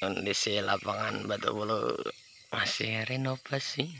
kondisi lapangan Batu Bulu masih renovasi